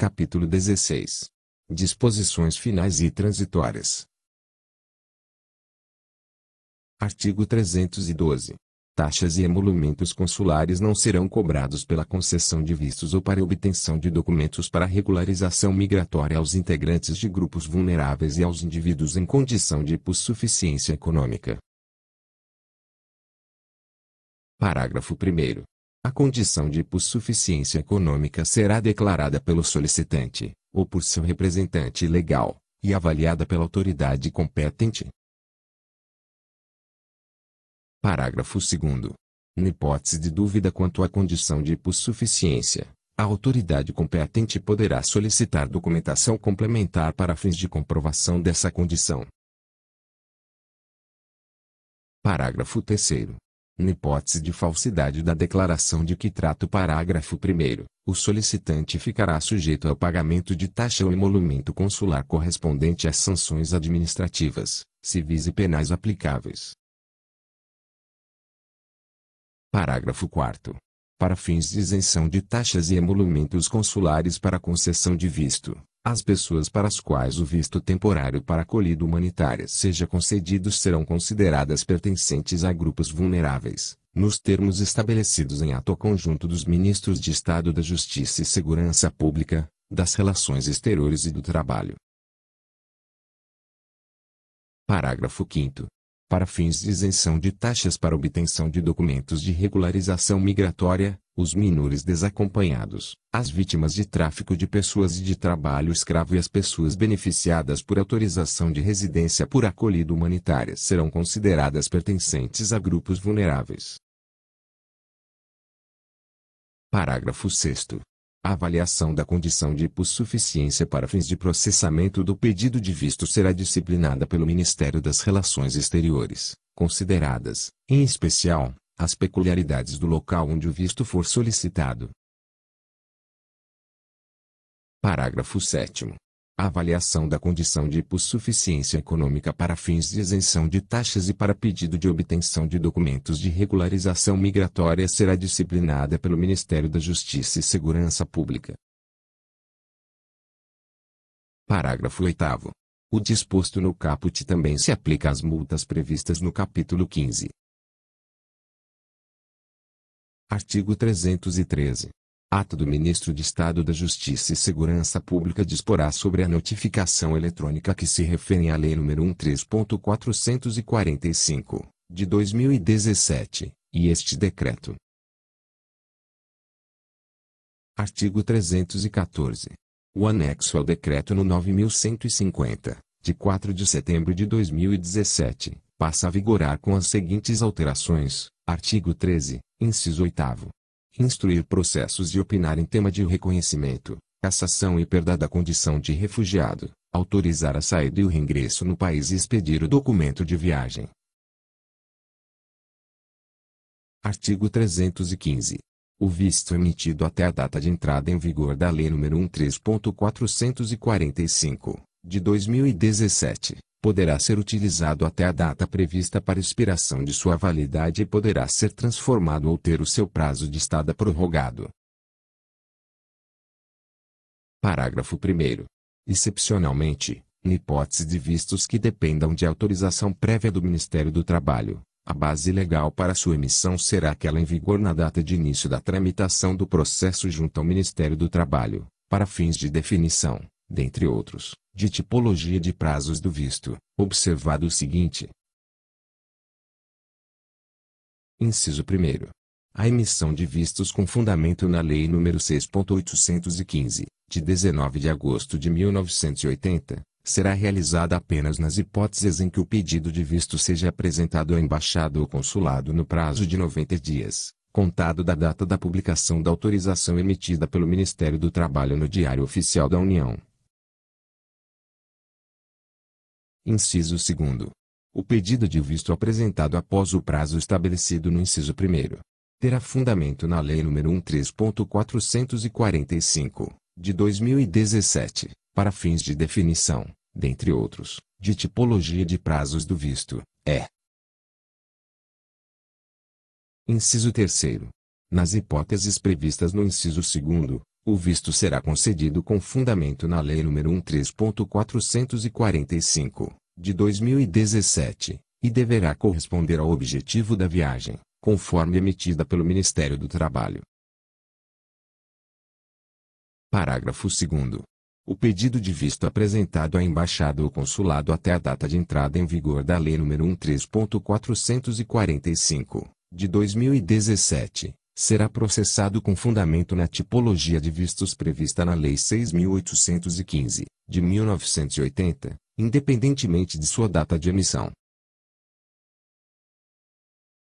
Capítulo 16. Disposições finais e transitórias. Artigo 312. Taxas e emolumentos consulares não serão cobrados pela concessão de vistos ou para obtenção de documentos para regularização migratória aos integrantes de grupos vulneráveis e aos indivíduos em condição de hipossuficiência econômica. Parágrafo 1. A condição de hipossuficiência econômica será declarada pelo solicitante, ou por seu representante legal, e avaliada pela autoridade competente. Parágrafo 2. Na hipótese de dúvida quanto à condição de hipossuficiência, a autoridade competente poderá solicitar documentação complementar para fins de comprovação dessa condição. Parágrafo 3. Na hipótese de falsidade da declaração de que trata o parágrafo 1, o solicitante ficará sujeito ao pagamento de taxa ou emolumento consular correspondente às sanções administrativas, civis e penais aplicáveis. Parágrafo 4. Para fins de isenção de taxas e emolumentos consulares para concessão de visto, as pessoas para as quais o visto temporário para acolhida humanitária seja concedido serão consideradas pertencentes a grupos vulneráveis, nos termos estabelecidos em ato conjunto dos ministros de Estado da Justiça e Segurança Pública, das Relações Exteriores e do Trabalho. Parágrafo 5 para fins de isenção de taxas para obtenção de documentos de regularização migratória, os menores desacompanhados, as vítimas de tráfico de pessoas e de trabalho escravo e as pessoas beneficiadas por autorização de residência por acolhida humanitária serão consideradas pertencentes a grupos vulneráveis. Parágrafo 6 a avaliação da condição de hipossuficiência para fins de processamento do pedido de visto será disciplinada pelo Ministério das Relações Exteriores, consideradas, em especial, as peculiaridades do local onde o visto for solicitado. Parágrafo 7 a avaliação da condição de hipossuficiência econômica para fins de isenção de taxas e para pedido de obtenção de documentos de regularização migratória será disciplinada pelo Ministério da Justiça e Segurança Pública. Parágrafo 8. O disposto no caput também se aplica às multas previstas no capítulo 15. Artigo 313. Ato do Ministro de Estado da Justiça e Segurança Pública disporá sobre a notificação eletrônica que se refere à Lei nº 13.445, de 2017, e este decreto. Artigo 314. O anexo ao decreto no 9150, de 4 de setembro de 2017, passa a vigorar com as seguintes alterações: artigo 13, inciso 8 instruir processos e opinar em tema de reconhecimento, cassação e perda da condição de refugiado, autorizar a saída e o reingresso no país e expedir o documento de viagem. Artigo 315. O visto emitido até a data de entrada em vigor da Lei nº 13.445, de 2017, poderá ser utilizado até a data prevista para expiração de sua validade e poderá ser transformado ou ter o seu prazo de estada prorrogado. Parágrafo 1. Excepcionalmente, em hipótese de vistos que dependam de autorização prévia do Ministério do Trabalho, a base legal para sua emissão será aquela em vigor na data de início da tramitação do processo junto ao Ministério do Trabalho, para fins de definição, dentre outros, de tipologia de prazos do visto, observado o seguinte. Inciso 1. A emissão de vistos com fundamento na Lei nº 6.815, de 19 de agosto de 1980, será realizada apenas nas hipóteses em que o pedido de visto seja apresentado à embaixada ou consulado no prazo de 90 dias, contado da data da publicação da autorização emitida pelo Ministério do Trabalho no Diário Oficial da União. Inciso 2. O pedido de visto apresentado após o prazo estabelecido no inciso 1 terá fundamento na Lei nº 13.445, de 2017, para fins de definição, dentre outros, de tipologia de prazos do visto, é. Inciso 3. Nas hipóteses previstas no inciso 2, o visto será concedido com fundamento na Lei nº 13.445, de 2017, e deverá corresponder ao objetivo da viagem, conforme emitida pelo Ministério do Trabalho. Parágrafo 2. O pedido de visto apresentado à embaixada ou consulado até a data de entrada em vigor da Lei nº 13.445, de 2017, será processado com fundamento na tipologia de vistos prevista na Lei 6.815, de 1980, independentemente de sua data de emissão.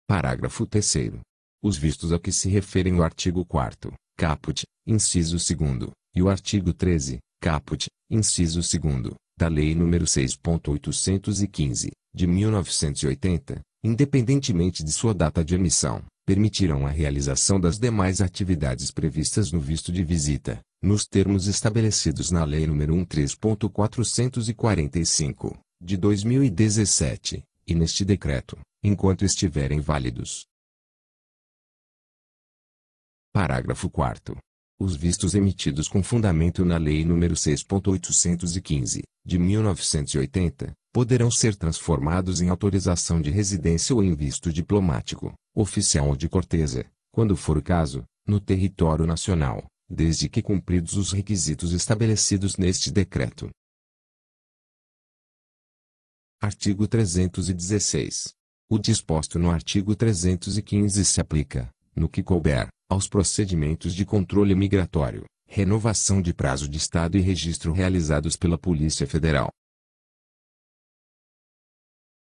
Parágrafo 3 Os vistos a que se referem o artigo 4 caput, inciso 2, e o artigo 13, caput, inciso 2, da Lei nº 6.815, de 1980, independentemente de sua data de emissão, permitirão a realização das demais atividades previstas no visto de visita, nos termos estabelecidos na Lei nº 13.445, de 2017, e neste decreto, enquanto estiverem válidos. Parágrafo 4 os vistos emitidos com fundamento na Lei nº 6.815, de 1980, poderão ser transformados em autorização de residência ou em visto diplomático, oficial ou de cortesia, quando for o caso, no território nacional, desde que cumpridos os requisitos estabelecidos neste decreto. Artigo 316. O disposto no artigo 315 se aplica, no que couber, aos procedimentos de controle migratório, renovação de prazo de estado e registro realizados pela Polícia Federal.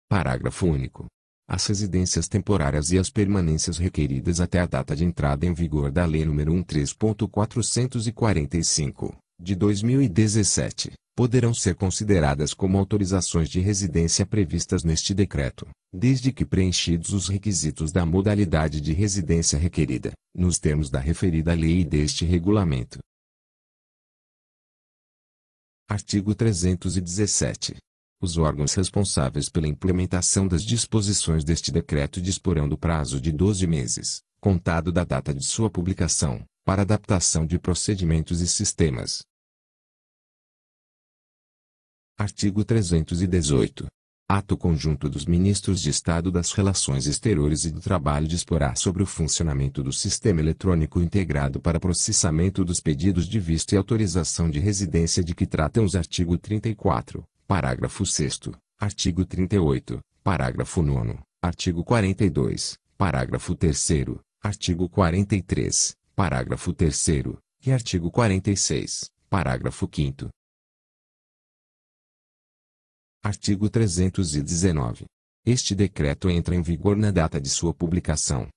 Parágrafo único as residências temporárias e as permanências requeridas até a data de entrada em vigor da Lei nº 13.445, de 2017, poderão ser consideradas como autorizações de residência previstas neste decreto, desde que preenchidos os requisitos da modalidade de residência requerida, nos termos da referida lei e deste regulamento. Artigo 317. Os órgãos responsáveis pela implementação das disposições deste decreto disporão do prazo de 12 meses, contado da data de sua publicação, para adaptação de procedimentos e sistemas. Artigo 318. Ato conjunto dos ministros de Estado das Relações Exteriores e do Trabalho disporá sobre o funcionamento do sistema eletrônico integrado para processamento dos pedidos de visto e autorização de residência de que tratam os artigo 34, Parágrafo 6 Artigo 38. Parágrafo 9 Artigo 42. Parágrafo 3 Artigo 43. Parágrafo 3 e artigo 46, parágrafo 5 Artigo 319. Este decreto entra em vigor na data de sua publicação,